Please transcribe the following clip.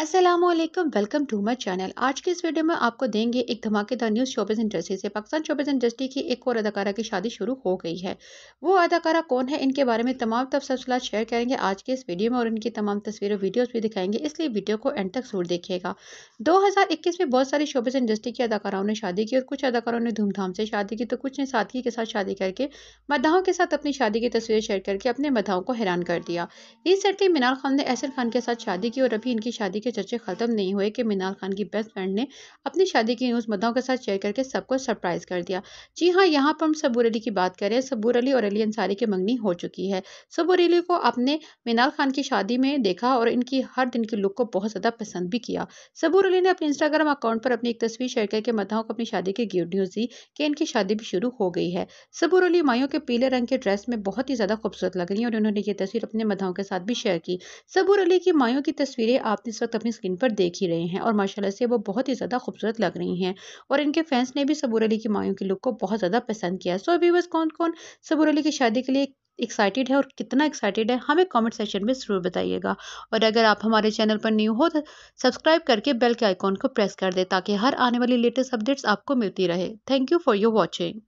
Aslam welcome to my channel आज के इस वीडियो में आपको देंगे एक धमाकेदार न्यूज़ शोबेज इंडस्ट्री से पाकिस्तान शोबेज इंडस्ट्री की एक और अदाकारा की शादी शुरू हो गई है वो अदाकारा कौन है इनके बारे में तमाम तफसलत शेयर करेंगे आज के इस वीडियो में और इनकी तमाम तस्वीरें वीडियोज़ भी दिखाएंगे इसलिए वीडियो को एंड तक जरूर देखिएगा इक्कीस में बहुत सारी शोबेज इंडस्ट्री की अदाकाराओं ने शादी की और कुछ अदाकारों ने धूमधाम से शादी की तो कुछ ने सादगी के साथ शादी करके मदाओं के साथ अपनी शादी की तस्वीरें शेयर करके अपने मदाओं को हैरान कर दिया रिसेंटली मीनार खान ने एहसन खान के साथ शादी की और अभी इनकी शादी के चर्चे खत्म नहीं हुए कि मीनाल खान की बेस्ट फ्रेंड ने अपनी शादी की न्यूज़ मदाओं के साथ शेयर करके सबको सरप्राइज़ कर दिया जी हाँ यहाँ पर हम सबूर अली की बात करें सबूर अली और अली अंसारी की मंगनी हो चुकी है सबूर अली को अपने मीनाल खान की शादी में देखा और इनकी हर दिन की लुक को बहुत ज़्यादा पसंद भी किया सबूर अली ने अपने इंस्टाग्राम अकाउंट पर अपनी एक तस्वीर शेयर करके मदाओं को अपनी शादी की गुड न्यूज़ दी कि इनकी शादी भी शुरू हो गई है सबूर अली माइयों के पीले रंग के ड्रेस में बहुत ही ज़्यादा खूबसूरत लग रही है और उन्होंने ये तस्वीर अपने मदाओं के साथ भी शेयर की सबूर अली की माइयों की तस्वीरें आप इस वक्त अपनी स्किन पर देख ही रहे हैं और माशाल्लाह से वो बहुत ही ज़्यादा खूबसूरत लग रही हैं और इनके फैंस ने भी सबूर अली की माओ के लुक को बहुत ज़्यादा पसंद किया सो अभी बस कौन कौन सबूर अली की शादी के लिए एक्साइटेड है और कितना एक्साइटेड है हमें कमेंट सेक्शन में ज़रूर बताइएगा और अगर आप हमारे चैनल पर न्यू हो तो सब्सक्राइब करके बेल के आइकॉन को प्रेस कर दें ताकि हर आने वाली लेटेस्ट अपडेट्स आपको मिलती रहे thank you for your watching